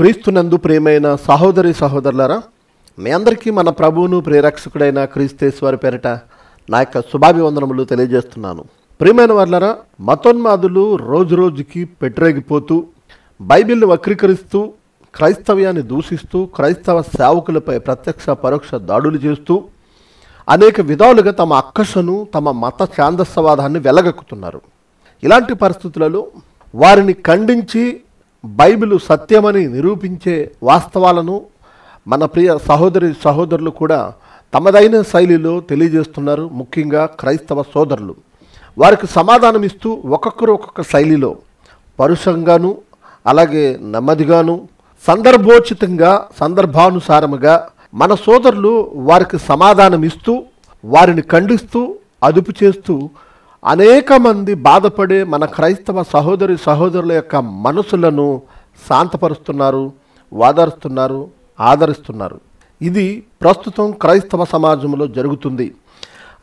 క్రీస్తునందు ప్రేమైన సహోదరి సహోదరులరా మీ అందరికీ మన ప్రభువును ప్రేరక్షకుడైన క్రీస్తేశ్వరి పేరిట నా యొక్క శుభాభివందనములు తెలియజేస్తున్నాను ప్రియమైన వాళ్ళరా మతోన్మాదులు రోజు రోజుకి పెట్టరేగిపోతూ బైబిల్ని వక్రీకరిస్తూ క్రైస్తవ్యాన్ని దూషిస్తూ క్రైస్తవ సేవకులపై ప్రత్యక్ష పరోక్ష దాడులు చేస్తూ అనేక విధాలుగా తమ అక్కసను తమ మత ఛాందస్సవాదాన్ని వెలగక్కుతున్నారు ఇలాంటి పరిస్థితులలో వారిని ఖండించి బైబిలు సత్యమని నిరూపించే వాస్తవాలను మన ప్రియ సహోదరి సహోదరులు కూడా తమదైన శైలిలో తెలియజేస్తున్నారు ముఖ్యంగా క్రైస్తవ సోదరులు వారికి సమాధానం ఇస్తూ ఒక్కొక్కరు ఒక్కొక్క శైలిలో పరుషంగాను అలాగే నెమ్మదిగాను సందర్భోచితంగా సందర్భానుసారముగా మన సోదరులు వారికి సమాధానం ఇస్తూ వారిని ఖండిస్తూ అదుపు చేస్తూ అనేక మంది బాధపడే మన క్రైస్తవ సహోదరి సహోదరుల యొక్క మనసులను శాంతపరుస్తున్నారు వాదరుస్తున్నారు ఆదరిస్తున్నారు ఇది ప్రస్తుతం క్రైస్తవ సమాజంలో జరుగుతుంది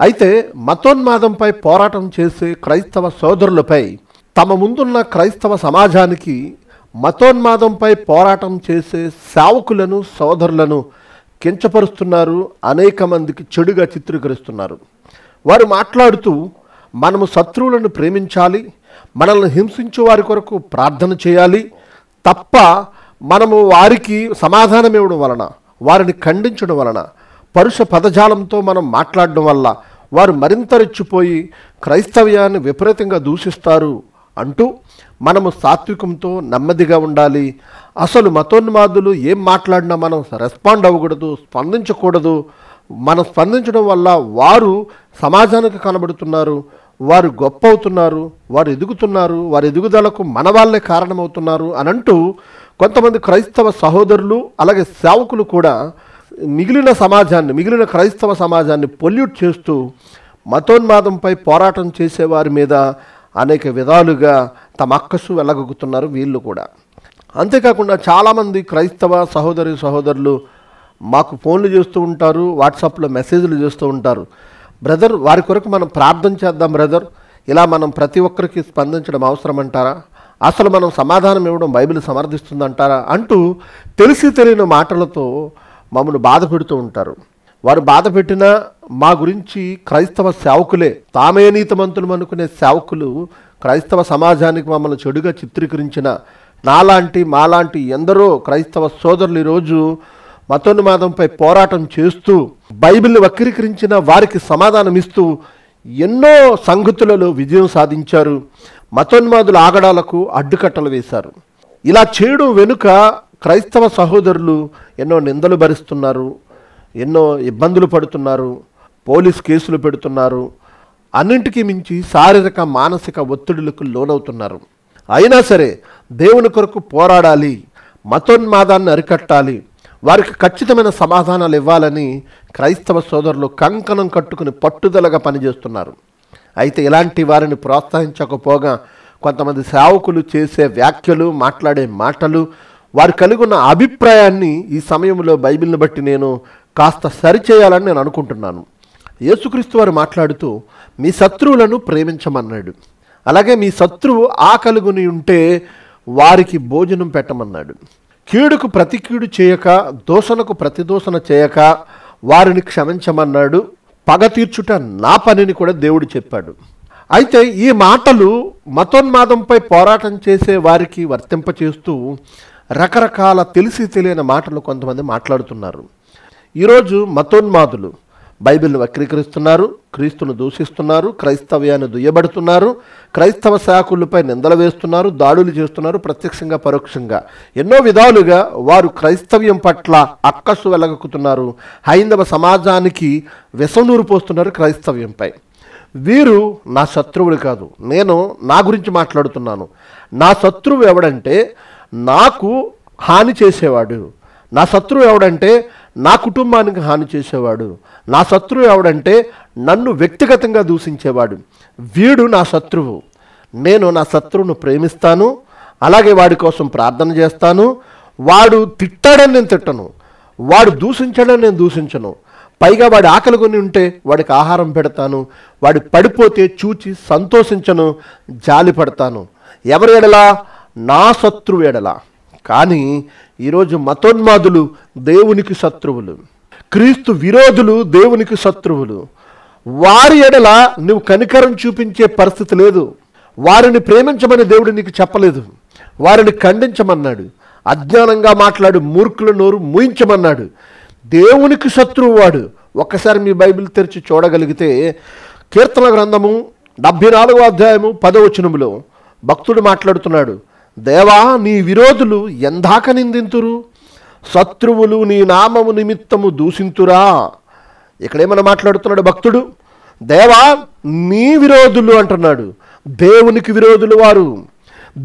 అయితే మతోన్మాదంపై పోరాటం చేసే క్రైస్తవ సోదరులపై తమ ముందున్న క్రైస్తవ సమాజానికి మతోన్మాదంపై పోరాటం చేసే సేవకులను సోదరులను కించపరుస్తున్నారు అనేక మందికి చెడుగా చిత్రీకరిస్తున్నారు వారు మాట్లాడుతూ మనము శత్రువులను ప్రేమించాలి మనల్ని హింసించే వారి కొరకు ప్రార్థన చేయాలి తప్ప మనము వారికి సమాధానం ఇవ్వడం వలన వారిని ఖండించడం వలన పరుష పదజాలంతో మనం మాట్లాడడం వల్ల వారు మరింత రెచ్చిపోయి క్రైస్తవ్యాన్ని విపరీతంగా దూషిస్తారు అంటూ మనము సాత్వికంతో నెమ్మదిగా ఉండాలి అసలు మతోన్మాదులు ఏం మాట్లాడినా మనం రెస్పాండ్ అవ్వకూడదు స్పందించకూడదు మనం స్పందించడం వల్ల వారు సమాజానికి కనబడుతున్నారు వారు గొప్ప అవుతున్నారు వారు ఎదుగుతున్నారు వారి ఎదుగుదలకు మన వాళ్ళే కారణమవుతున్నారు అని అంటూ కొంతమంది క్రైస్తవ సహోదరులు అలాగే సేవకులు కూడా మిగిలిన సమాజాన్ని మిగిలిన క్రైస్తవ సమాజాన్ని పొల్యూట్ చేస్తూ మతోన్మాదంపై పోరాటం చేసేవారి మీద అనేక విధాలుగా తమ అక్కసు వెళ్ళగొక్కుతున్నారు వీళ్ళు కూడా అంతేకాకుండా చాలామంది క్రైస్తవ సహోదరి సహోదరులు మాకు ఫోన్లు చేస్తూ ఉంటారు వాట్సాప్లో మెసేజ్లు చేస్తూ ఉంటారు బ్రదర్ వారి కొరకు మనం ప్రార్థన చేద్దాం బ్రదర్ ఇలా మనం ప్రతి ఒక్కరికి స్పందించడం అవసరం అంటారా అసలు మనం సమాధానం ఇవ్వడం బైబిల్ సమర్థిస్తుందంటారా అంటూ తెలిసి తెలియని మాటలతో మమ్మల్ని బాధ పెడుతూ ఉంటారు వారు బాధ పెట్టినా మా గురించి క్రైస్తవ సేవకులే తామే నీతమంతులు అనుకునే సేవకులు క్రైస్తవ సమాజానికి మమ్మల్ని చెడుగా చిత్రీకరించిన నాలాంటి మాలాంటి ఎందరో క్రైస్తవ సోదరులు ఈరోజు మతోన్మాదంపై పోరాటం చేస్తూ బైబిల్ని వక్రీకరించిన వారికి సమాధానమిస్తూ ఎన్నో సంగతులలో విజయం సాధించారు మతోన్మాదుల ఆగడాలకు అడ్డుకట్టలు వేశారు ఇలా చేయడం వెనుక క్రైస్తవ సహోదరులు ఎన్నో నిందలు భరిస్తున్నారు ఎన్నో ఇబ్బందులు పడుతున్నారు పోలీస్ కేసులు పెడుతున్నారు అన్నింటికీ మించి శారీరక మానసిక ఒత్తిడులకు లోనవుతున్నారు అయినా సరే దేవుని కొరకు పోరాడాలి మతోన్మాదాన్ని అరికట్టాలి వారికి ఖచ్చితమైన సమాధానాలు ఇవ్వాలని క్రైస్తవ సోదరులు కంకణం కట్టుకుని పట్టుదలగా పనిచేస్తున్నారు అయితే ఇలాంటి వారిని ప్రోత్సహించకపోగా కొంతమంది సేవకులు చేసే వ్యాఖ్యలు మాట్లాడే మాటలు వారు కలిగి ఉన్న అభిప్రాయాన్ని ఈ సమయంలో బైబిల్ని బట్టి నేను కాస్త సరిచేయాలని నేను అనుకుంటున్నాను యేసుక్రీస్తు వారు మాట్లాడుతూ మీ శత్రువులను ప్రేమించమన్నాడు అలాగే మీ శత్రువు ఆకలుగుని ఉంటే వారికి భోజనం పెట్టమన్నాడు కీడుకు ప్రతి కీడు చేయక దోషలకు ప్రతిదోషణ చేయక వారిని క్షమించమన్నాడు పగ తీర్చుట నా పనిని కూడా దేవుడు చెప్పాడు అయితే ఈ మాటలు మతోన్మాదంపై పోరాటం చేసే వారికి వర్తింపచేస్తూ రకరకాల తెలిసి తెలియని మాటలు కొంతమంది మాట్లాడుతున్నారు ఈరోజు మతోన్మాదులు బైబిల్ను వక్రీకరిస్తున్నారు క్రీస్తును దూషిస్తున్నారు క్రైస్తవ్యాన్ని దుయ్యబడుతున్నారు క్రైస్తవ శాఖలపై నిందలు వేస్తున్నారు దాడులు చేస్తున్నారు ప్రత్యక్షంగా పరోక్షంగా ఎన్నో విధాలుగా వారు క్రైస్తవ్యం పట్ల అక్కసు వెలగక్కుతున్నారు హైందవ సమాజానికి విషం పోస్తున్నారు క్రైస్తవ్యంపై వీరు నా శత్రువులు కాదు నేను నా గురించి మాట్లాడుతున్నాను నా శత్రువు ఎవడంటే నాకు హాని చేసేవాడు నా శత్రువు ఎవడంటే నా కుటుంబానికి హాని చేసేవాడు నా శత్రువు ఎవడంటే నన్ను వ్యక్తిగతంగా దూషించేవాడు వీడు నా శత్రువు నేను నా శత్రువును ప్రేమిస్తాను అలాగే వాడి కోసం ప్రార్థన చేస్తాను వాడు తిట్టాడని నేను తిట్టను వాడు దూషించాడని నేను దూషించను పైగా వాడి ఆకలి కొని ఉంటే వాడికి ఆహారం పెడతాను వాడు పడిపోతే చూచి సంతోషించను జాలి పడతాను ఎవరు ఎడలా నా శత్రువు ఎడలా కానీ ఈరోజు మతోన్మాదులు దేవునికి శత్రువులు క్రీస్తు విరోధులు దేవునికి శత్రువులు వారి ఎడల నువ్వు కనికరం చూపించే పరిస్థితి లేదు వారిని ప్రేమించమని దేవుడు నీకు చెప్పలేదు వారిని ఖండించమన్నాడు అజ్ఞానంగా మాట్లాడు మూర్ఖుల నోరు మూయించమన్నాడు దేవునికి శత్రువు వాడు ఒక్కసారి మీ బైబిల్ తెరిచి చూడగలిగితే కీర్తన గ్రంథము డెబ్భై నాలుగో అధ్యాయము పదవచనములో భక్తుడు మాట్లాడుతున్నాడు దేవా నీ విరోధులు ఎందాక నిందింతురు శత్రువులు నీ నామము నిమిత్తము దూషింతురా ఇక్కడేమన్నా మాట్లాడుతున్నాడు భక్తుడు దేవా నీ విరోధులు అంటున్నాడు దేవునికి విరోధులు వారు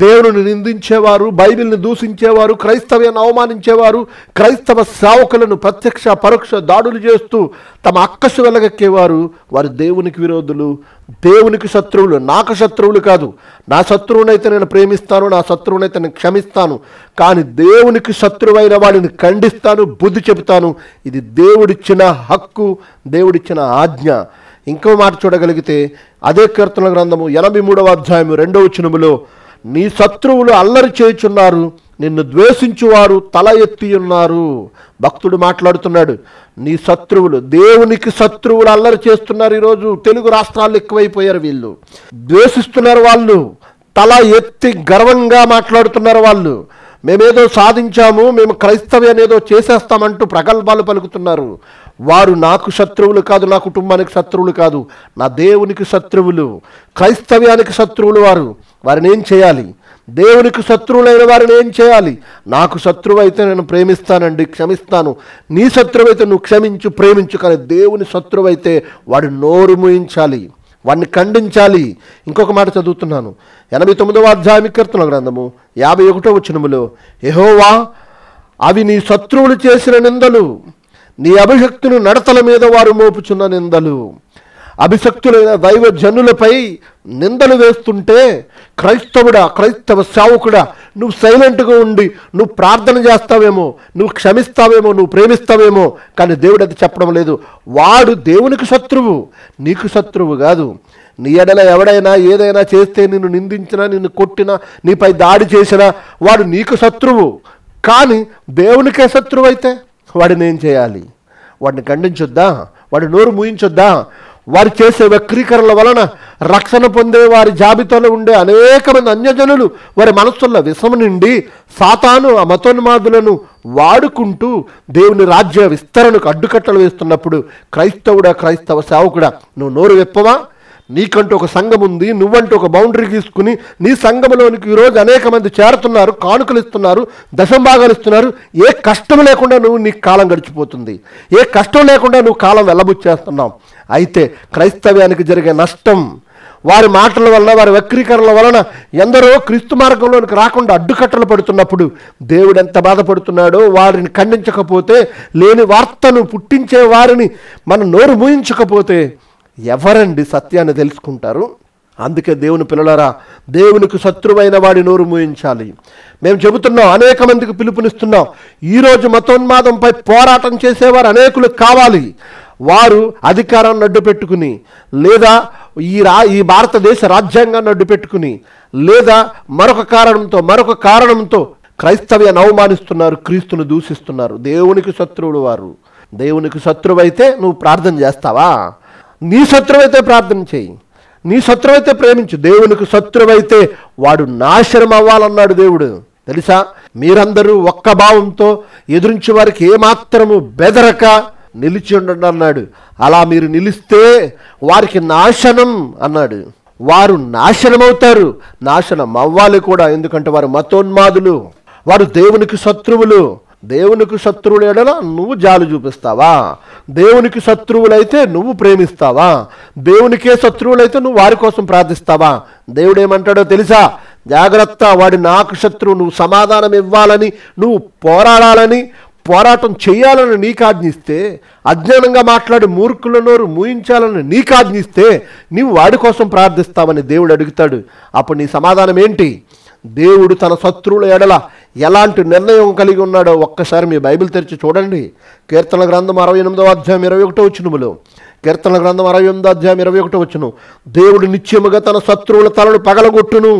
దేవుని నిందించేవారు బైబిల్ని దూషించేవారు క్రైస్తవ్యాన్ని అవమానించేవారు క్రైస్తవ సేవకులను ప్రత్యక్ష పరోక్ష దాడులు చేస్తూ తమ అక్కసు వెలగక్కేవారు వారు దేవునికి విరోధులు దేవునికి శత్రువులు నాకు శత్రువులు కాదు నా శత్రువునైతే నేను ప్రేమిస్తాను నా శత్రువునైతే నేను క్షమిస్తాను కానీ దేవునికి శత్రువైన వాడిని ఖండిస్తాను బుద్ధి చెబుతాను ఇది దేవుడిచ్చిన హక్కు దేవుడిచ్చిన ఆజ్ఞ ఇంకో మాట చూడగలిగితే అదే కీర్తన గ్రంథము ఎనభై మూడవ అధ్యాయము రెండవ చినుములో నీ శత్రువులు అల్లరి చేయుచున్నారు నిన్ను ద్వేషించువారు తల ఎత్తి ఉన్నారు భక్తుడు మాట్లాడుతున్నాడు నీ శత్రువులు దేవునికి శత్రువులు అల్లరి చేస్తున్నారు ఈరోజు తెలుగు రాష్ట్రాలు ఎక్కువైపోయారు వీళ్ళు ద్వేషిస్తున్నారు వాళ్ళు తల ఎత్తి గర్వంగా మాట్లాడుతున్నారు వాళ్ళు మేమేదో సాధించాము మేము క్రైస్తవ్యం ఏదో చేసేస్తామంటూ ప్రగల్భాలు పలుకుతున్నారు వారు నాకు శత్రువులు కాదు నా కుటుంబానికి శత్రువులు కాదు నా దేవునికి శత్రువులు క్రైస్తవ్యానికి శత్రువులు వారు వారిని ఏం చేయాలి దేవునికి శత్రువులైన వారిని ఏం చేయాలి నాకు శత్రువు అయితే నేను ప్రేమిస్తానండి క్షమిస్తాను నీ శత్రువు అయితే నువ్వు క్షమించు ప్రేమించు కానీ దేవుని శత్రువు అయితే వాడు నోరు ముయించాలి వాడిని ఖండించాలి ఇంకొక మాట చదువుతున్నాను ఎనభై తొమ్మిదవ అధ్యాయం కీర్తన గ్రంథము యాభై ఒకటో వచ్చినములో యహోవా అవి నీ శత్రువులు చేసిన నిందలు నీ అభిషక్తుని నడతల మీద వారు మోపుచున్న నిందలు అభిషక్తులైన దైవ జనులపై నిందలు వేస్తుంటే క్రైస్తవుడా క్రైస్తవ సేవకుడా నువ్వు సైలెంట్గా ఉండి నువ్వు ప్రార్థన చేస్తావేమో నువ్వు క్షమిస్తావేమో నువ్వు ప్రేమిస్తావేమో కానీ దేవుడు అది చెప్పడం లేదు వాడు దేవునికి శత్రువు నీకు శత్రువు కాదు నీ ఎడల ఎవడైనా ఏదైనా చేస్తే నిన్ను నిందించినా నిన్ను కొట్టినా నీపై దాడి చేసినా వాడు నీకు శత్రువు కానీ దేవునికే శత్రువు అయితే వాడిని ఏం చేయాలి వాడిని ఖండించొద్దా వాడి నోరు మూయించొద్దా వారు చేసే వక్రీకరణల వలన రక్షణ పొందే వారి జాబితాలో ఉండే అనేక మంది అన్యజనులు వారి మనస్సుల్లో విషమ నుండి సాతాను ఆ మతోన్మాదులను వాడుకుంటూ దేవుని రాజ్య విస్తరణకు అడ్డుకట్టలు వేస్తున్నప్పుడు క్రైస్తవుడా క్రైస్తవ సేవకుడా నువ్వు నోరు వెప్పవా నీకంటూ ఒక సంఘం ఉంది నువ్వంటూ ఒక బౌండరీ తీసుకుని నీ సంఘంలోనికి ఈరోజు అనేక మంది చేరుతున్నారు కానుకలు ఇస్తున్నారు దశంభాగాలు ఇస్తున్నారు ఏ కష్టం లేకుండా నువ్వు నీ కాలం గడిచిపోతుంది ఏ కష్టం లేకుండా నువ్వు కాలం వెళ్ళబుచ్చేస్తున్నావు అయితే క్రైస్తవ్యానికి జరిగే నష్టం వారి మాటల వలన వారి వక్రీకరణల వలన ఎందరో క్రీస్తు మార్గంలోనికి రాకుండా అడ్డుకట్టలు పడుతున్నప్పుడు దేవుడు ఎంత బాధపడుతున్నాడో వారిని ఖండించకపోతే లేని వార్తను పుట్టించే వారిని మనం నోరు మూయించకపోతే ఎవరండి సత్యాన్ని తెలుసుకుంటారు అందుకే దేవుని పిల్లలరా దేవునికి శత్రువైన వాడి నోరు మూయించాలి మేము చెబుతున్నాం అనేక మందికి పిలుపునిస్తున్నాం ఈరోజు మతోన్మాదంపై పోరాటం చేసేవారు అనేకులు కావాలి వారు అధికారాన్ని అడ్డు పెట్టుకుని లేదా ఈ రా ఈ భారతదేశ రాజ్యాంగాన్ని అడ్డు పెట్టుకుని లేదా మరొక కారణంతో మరొక కారణంతో క్రైస్తవ్యాన్ని అవమానిస్తున్నారు క్రీస్తును దూషిస్తున్నారు దేవునికి శత్రువుడు వారు దేవునికి శత్రువైతే నువ్వు ప్రార్థన చేస్తావా నీ శత్రువైతే ప్రార్థన చేయి నీ శత్రువైతే ప్రేమించు దేవునికి శత్రువైతే వాడు నాశనం అవ్వాలన్నాడు దేవుడు తెలుసా మీరందరూ ఒక్క భావంతో ఎదురించే వారికి ఏమాత్రము బెదరక నిలిచి ఉండండి అన్నాడు అలా మీరు నిలిస్తే వారికి నాశనం అన్నాడు వారు నాశనమవుతారు నాశనం అవ్వాలి కూడా ఎందుకంటే వారు మతోన్మాదులు వారు దేవునికి శత్రువులు దేవునికి శత్రువుల ఎడల నువ్వు జాలు చూపిస్తావా దేవునికి శత్రువులైతే నువ్వు ప్రేమిస్తావా దేవునికే శత్రువులైతే నువ్వు వారి కోసం ప్రార్థిస్తావా దేవుడు ఏమంటాడో తెలుసా జాగ్రత్త వాడి నాకు శత్రువు నువ్వు సమాధానం ఇవ్వాలని నువ్వు పోరాడాలని పోరాటం చేయాలని నీకు ఆజ్ఞిస్తే అజ్ఞానంగా మాట్లాడి మూర్ఖుల నోరు మూయించాలని నీకు ఆజ్ఞిస్తే నీవు వాడి కోసం ప్రార్థిస్తావని దేవుడు అడుగుతాడు అప్పుడు నీ సమాధానం ఏంటి దేవుడు తన శత్రువుల ఎడల ఎలాంటి నిర్ణయం కలిగి ఉన్నాడో ఒక్కసారి మీ బైబిల్ తెరిచి చూడండి కీర్తన గ్రంథం అరవై ఎనిమిదో అధ్యాయం ఇరవై ఒకటో వచ్చినములు కీర్తన గ్రంథం అరవై ఎనిమిదో అధ్యాయం ఇరవై ఒకటో వచ్చును దేవుడు నిత్యముగా తన శత్రువుల తలను పగలగొట్టును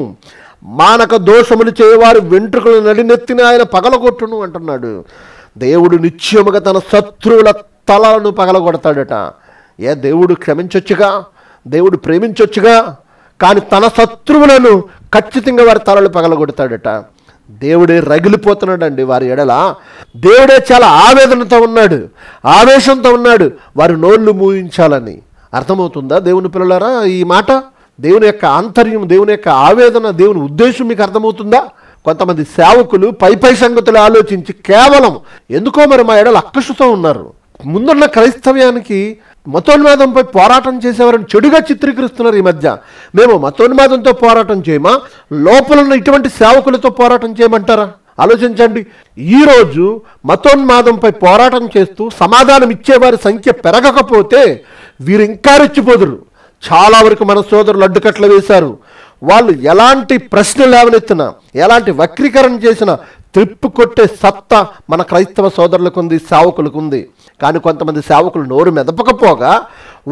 మానక దోషములు చేయవారు వెంట్రుకలు నడినెత్తిన ఆయన పగలగొట్టును అంటున్నాడు దేవుడు నిత్యముగా తన శత్రువుల తలను పగలగొడతాడట ఏ దేవుడు క్షమించొచ్చుగా దేవుడు ప్రేమించొచ్చుగా కానీ తన శత్రువులను ఖచ్చితంగా వారి తలలు పగలగొడతాడట దేవుడే రగిలిపోతున్నాడండి వారి ఎడల దేవుడే చాలా ఆవేదనతో ఉన్నాడు ఆవేశంతో ఉన్నాడు వారి నోళ్ళు మూయించాలని అర్థమవుతుందా దేవుని పిల్లలారా ఈ మాట దేవుని యొక్క ఆంతర్యం దేవుని యొక్క ఆవేదన దేవుని ఉద్దేశం మీకు అర్థమవుతుందా కొంతమంది సేవకులు పై పై సంగతులు ఆలోచించి కేవలం ఎందుకో మరి మా ఎడలు అక్కసుతో ఉన్నారు ముందున్న క్రైస్తవ్యానికి మతోన్మాదంపై పోరాటం చేసేవారని చెడుగా చిత్రీకరిస్తున్నారు ఈ మధ్య మేము మతోన్మాదంతో పోరాటం చేయమా లోపల ఉన్న ఇటువంటి సేవకులతో పోరాటం చేయమంటారా ఆలోచించండి ఈరోజు మతోన్మాదంపై పోరాటం చేస్తూ సమాధానం ఇచ్చేవారి సంఖ్య పెరగకపోతే వీరు ఇంకా రెచ్చిపోదురు చాలా వరకు మన సోదరులు అడ్డుకట్లు వేశారు వాళ్ళు ఎలాంటి ప్రశ్నలు లేవనెత్తినా ఎలాంటి వక్రీకరణ చేసినా త్రిప్పు కొట్టే సత్త మన క్రైస్తవ సోదరులకు ఉంది సేవకులకు ఉంది కానీ కొంతమంది సేవకులు నోరు మెదపకపోగా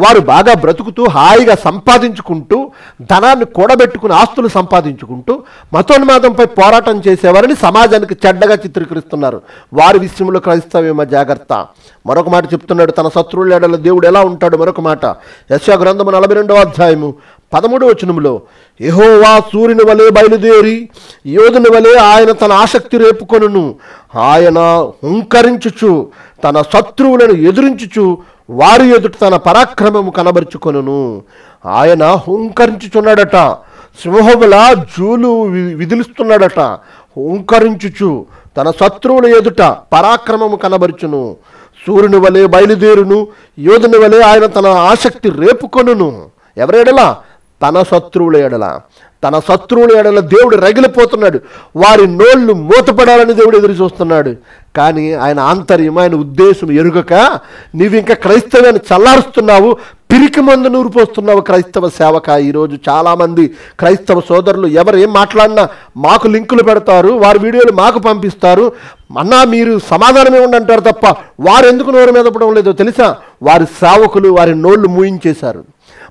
వారు బాగా బ్రతుకుతూ హాయిగా సంపాదించుకుంటూ ధనాన్ని కూడబెట్టుకుని ఆస్తులు సంపాదించుకుంటూ మతోన్మాదంపై పోరాటం చేసేవారిని సమాజానికి చెడ్డగా చిత్రీకరిస్తున్నారు వారి విషయంలో క్రైస్తవ్యమ జాగ్రత్త మరొక మాట చెప్తున్నాడు తన శత్రువుల ఏడలో దేవుడు ఎలా ఉంటాడు మరొక మాట యశ్వ గ్రంథము నలభై రెండవ అధ్యాయము పదమూడు వచనంలో యహోవా సూర్యుని వలె బయలుదేరి యోధుని వలె ఆయన తన ఆసక్తి లేపుకొనును ఆయన హుంకరించుచు తన శత్రువులను ఎదురించుచు వారి ఎదుట తన పరాక్రమము కనబరుచుకొనును ఆయన హుంకరించుచున్నాడట సింహములా జూలు విధులుస్తున్నాడట హుంకరించుచు తన శత్రువుల ఎదుట పరాక్రమము కనబరుచును సూర్యుని వలె బయలుదేరును యోధుని వలె ఆయన తన ఆసక్తి రేపుకొనును ఎవరెడలా తన శత్రువుల ఎడల తన శత్రువుల ఎడల దేవుడు రగిలిపోతున్నాడు వారి నోళ్ళు మూతపడాలని దేవుడు ఎదురు చూస్తున్నాడు కానీ ఆయన ఆంతర్యం ఆయన ఉద్దేశం ఎరుగక నీవు ఇంకా క్రైస్తవాన్ని చల్లారుస్తున్నావు పిరికి మందు నూరిపోస్తున్నావు క్రైస్తవ సేవక ఈరోజు చాలామంది క్రైస్తవ సోదరులు ఎవరు ఏం మాట్లాడినా మాకు లింకులు పెడతారు వారి వీడియోలు మాకు పంపిస్తారు అన్నా మీరు సమాధానమే ఉండంటారు తప్ప వారు ఎందుకు నోరు మీద పడడం లేదో తెలుసా వారి సేవకులు వారి నోళ్ళు మూయించేశారు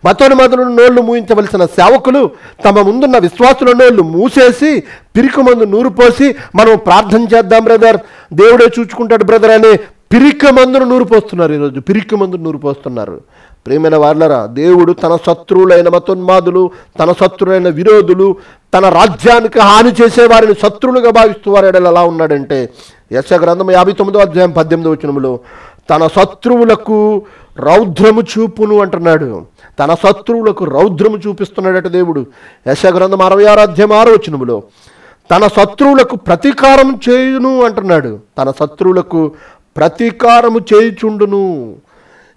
మతోని మధులను నోళ్లు మూయించవలసిన సేవకులు తమ ముందున్న విశ్వాసుల నోళ్లు మూసేసి పిరికి మందు నూరు పోసి మనం ప్రార్థన చేద్దాం బ్రదర్ దేవుడే చూచుకుంటాడు బ్రదర్ అనే పిరికి మందును నూరు పోస్తున్నారు ఈరోజు పిరికి మందును నూరు పోస్తున్నారు ప్రేమైన వాళ్ళరా దేవుడు తన శత్రువులైన మతోన్మాదులు తన శత్రువులైన విరోధులు తన రాజ్యానికి హాని చేసే వారిని శత్రువులుగా భావిస్తూ వారు ఎలా ఉన్నాడంటే యశ గ్రంథం యాభై తొమ్మిదో అధ్యాయం పద్దెనిమిదో వచ్చినములో తన శత్రువులకు రౌద్రము చూపును అంటున్నాడు తన శత్రువులకు రౌద్రము చూపిస్తున్నాడట దేవుడు యశగ్రంథం అరవై ఆరు అధ్యాయం ఆరో తన శత్రువులకు ప్రతీకారం చేయును అంటున్నాడు తన శత్రువులకు ప్రతీకారము చేయుచుండును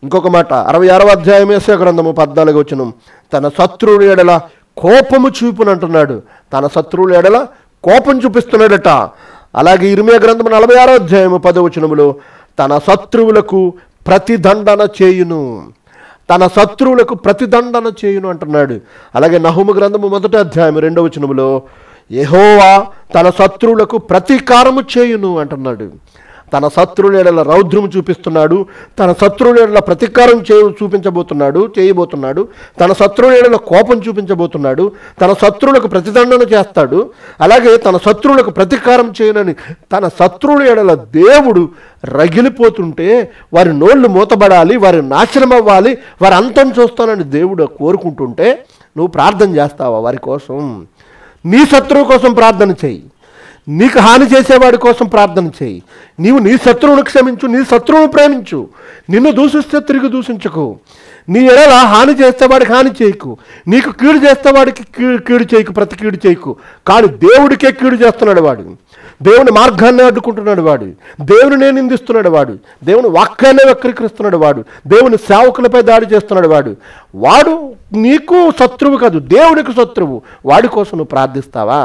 ఇంకొక మాట అరవై ఆరవ అధ్యాయం వేసే గ్రంథము పద్నాలుగు వచనం తన శత్రువుల ఎడల కోపము చూపును అంటున్నాడు తన శత్రువుల ఎడల కోపం చూపిస్తున్నాడట అలాగే ఇరుమే గ్రంథము నలభై ఆరో అధ్యాయము పదవచనములో తన శత్రువులకు ప్రతిదండన చేయును తన శత్రువులకు ప్రతిదండన చేయును అంటున్నాడు అలాగే నహుమ గ్రంథము మొదటి అధ్యాయం రెండవ వచనములో యహోవా తన శత్రువులకు ప్రతీకారము చేయును అంటున్నాడు తన శత్రువుల రౌద్రము చూపిస్తున్నాడు తన శత్రువుల ప్రతీకారం చే చూపించబోతున్నాడు చేయబోతున్నాడు తన శత్రువుల కోపం చూపించబోతున్నాడు తన శత్రువులకు ప్రతిదండన చేస్తాడు అలాగే తన శత్రువులకు ప్రతీకారం చేయనని తన శత్రువుల దేవుడు రగిలిపోతుంటే వారి నోళ్ళు మూతబడాలి వారి నాశనం అవ్వాలి వారి అంతం చూస్తానని దేవుడు కోరుకుంటుంటే నువ్వు ప్రార్థన చేస్తావా వారి కోసం నీ శత్రువు కోసం ప్రార్థన చేయి నీకు హాని చేసేవాడి కోసం ప్రార్థన చేయి నీవు నీ శత్రువును క్షమించు నీ శత్రువును ప్రేమించు నిన్ను దూషిస్తే తిరిగి దూషించకు నీ ఎడల హాని చేస్తే వాడికి హాని చేయకు నీకు కీడు చేస్తే కీడు కీడు చేయకు ప్రతి కీడు చేయకు కానీ దేవుడికే కీడు చేస్తున్నాడు వాడు దేవుని మార్గాన్ని అడ్డుకుంటున్నాడు వాడు దేవుని నిందిస్తున్నాడు వాడు దేవుని వాక్యాన్ని వక్రీకరిస్తున్నాడు వాడు దేవుని సేవకులపై దాడి చేస్తున్నాడు వాడు వాడు నీకు శత్రువు కాదు దేవునికి శత్రువు వాడి కోసం నువ్వు ప్రార్థిస్తావా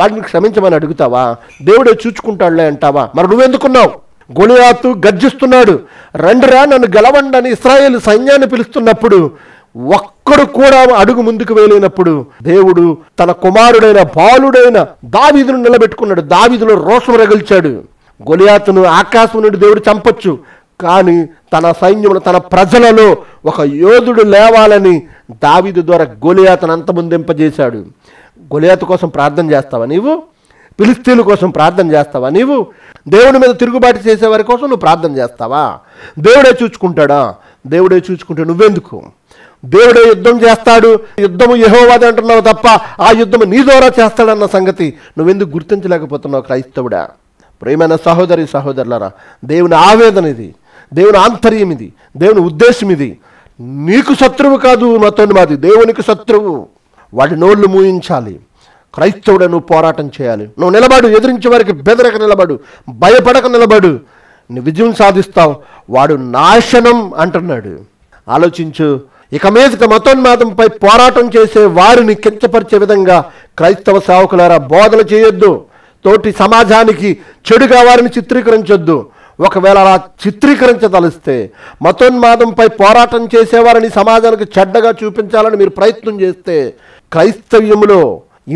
వాడిని క్షమించమని అడుగుతావా దేవుడే చూచుకుంటాడులే అంటావా మరి నువ్వెందుకున్నావు గొలియాతు గర్జిస్తున్నాడు రండిరా నన్ను గెలవండని ఇస్రాయేల్ సైన్యాన్ని పిలుస్తున్నప్పుడు ఒక్కడు కూడా అడుగు ముందుకు వేయలేనప్పుడు దేవుడు తన కుమారుడైన బాలుడైన దావీదును నిలబెట్టుకున్నాడు దావీదులో రోషం రగిల్చాడు గొలియాతును ఆకాశం నుండి దేవుడు చంపొచ్చు కానీ తన సైన్యములు తన ప్రజలలో ఒక యోధుడు లేవాలని దావిదు ద్వారా గొలియాతను ముందింపజేశాడు గొలియాత కోసం ప్రార్థన చేస్తావా నీవు పిలిస్తీల కోసం ప్రార్థన చేస్తావా నీవు దేవుని మీద తిరుగుబాటు చేసేవారి కోసం నువ్వు ప్రార్థన చేస్తావా దేవుడే చూచుకుంటాడా దేవుడే చూచుకుంటే నువ్వెందుకు దేవుడే యుద్ధం చేస్తాడు యుద్ధము యహోవాది అంటున్నావు తప్ప ఆ యుద్ధము నీ ద్వారా చేస్తాడన్న సంగతి నువ్వెందుకు గుర్తించలేకపోతున్నావు క్రైస్తవుడా ప్రేమైన సహోదరి సహోదరులరా దేవుని ఆవేదన ఇది దేవుని ఆంతర్యం ఇది దేవుని ఉద్దేశం ఇది నీకు శత్రువు కాదు నాతో మాది దేవునికి శత్రువు వాటి నోళ్ళు మూయించాలి క్రైస్తవుడు నువ్వు పోరాటం చేయాలి నువ్వు నిలబడు ఎదిరించే వారికి బెదరక నిలబడు భయపడక నిలబడు నువ్వు విజయం సాధిస్తావు వాడు నాశనం అంటున్నాడు ఆలోచించు ఇక మీదట మతోన్మాదంపై పోరాటం చేసే వారిని కించపరిచే విధంగా క్రైస్తవ సేవకులారా బోధన చేయొద్దు తోటి సమాజానికి చెడుగా వారిని చిత్రీకరించొద్దు ఒకవేళ అలా చిత్రీకరించదలిస్తే మతోన్మాదంపై పోరాటం చేసేవారిని సమాజానికి చెడ్డగా చూపించాలని మీరు ప్రయత్నం చేస్తే క్రైస్తవ్యములో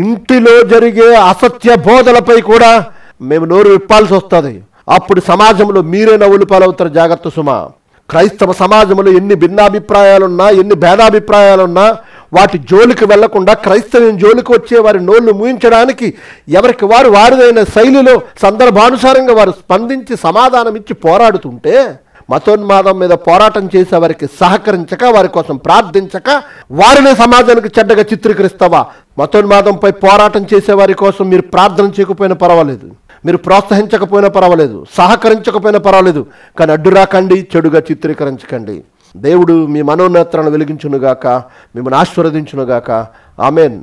ఇంటిలో జరిగే అసత్య బోధలపై కూడా మేము నోరు విప్పాల్సి వస్తుంది అప్పుడు సమాజంలో మీరే నవ్వులు పాలవుతారు జాగ్రత్త సుమా క్రైస్తవ సమాజంలో ఎన్ని భిన్నాభిప్రాయాలున్నా ఎన్ని భేదాభిప్రాయాలున్నా వాటి జోలికి వెళ్లకుండా క్రైస్తవ్యం జోలికి వచ్చే వారి నోళ్లు మూయించడానికి ఎవరికి వారు వారిదైన శైలిలో సందర్భానుసారంగా వారు స్పందించి సమాధానం ఇచ్చి పోరాడుతుంటే మతోన్మాదం మీద పోరాటం చేసే వారికి సహకరించక వారి కోసం ప్రార్థించక వారిని సమాజానికి చెడ్డగా చిత్రీకరిస్తావా మతోన్మాదంపై పోరాటం చేసే వారి కోసం మీరు ప్రార్థన చేయకపోయినా పర్వాలేదు మీరు ప్రోత్సహించకపోయినా పర్వాలేదు సహకరించకపోయినా పర్వాలేదు కానీ అడ్డు రాకండి చెడుగా చిత్రీకరించకండి దేవుడు మీ మనోనేత్రాలను వెలిగించునుగాక మిమ్మల్ని ఆశీర్వదించునుగాక ఆమెన్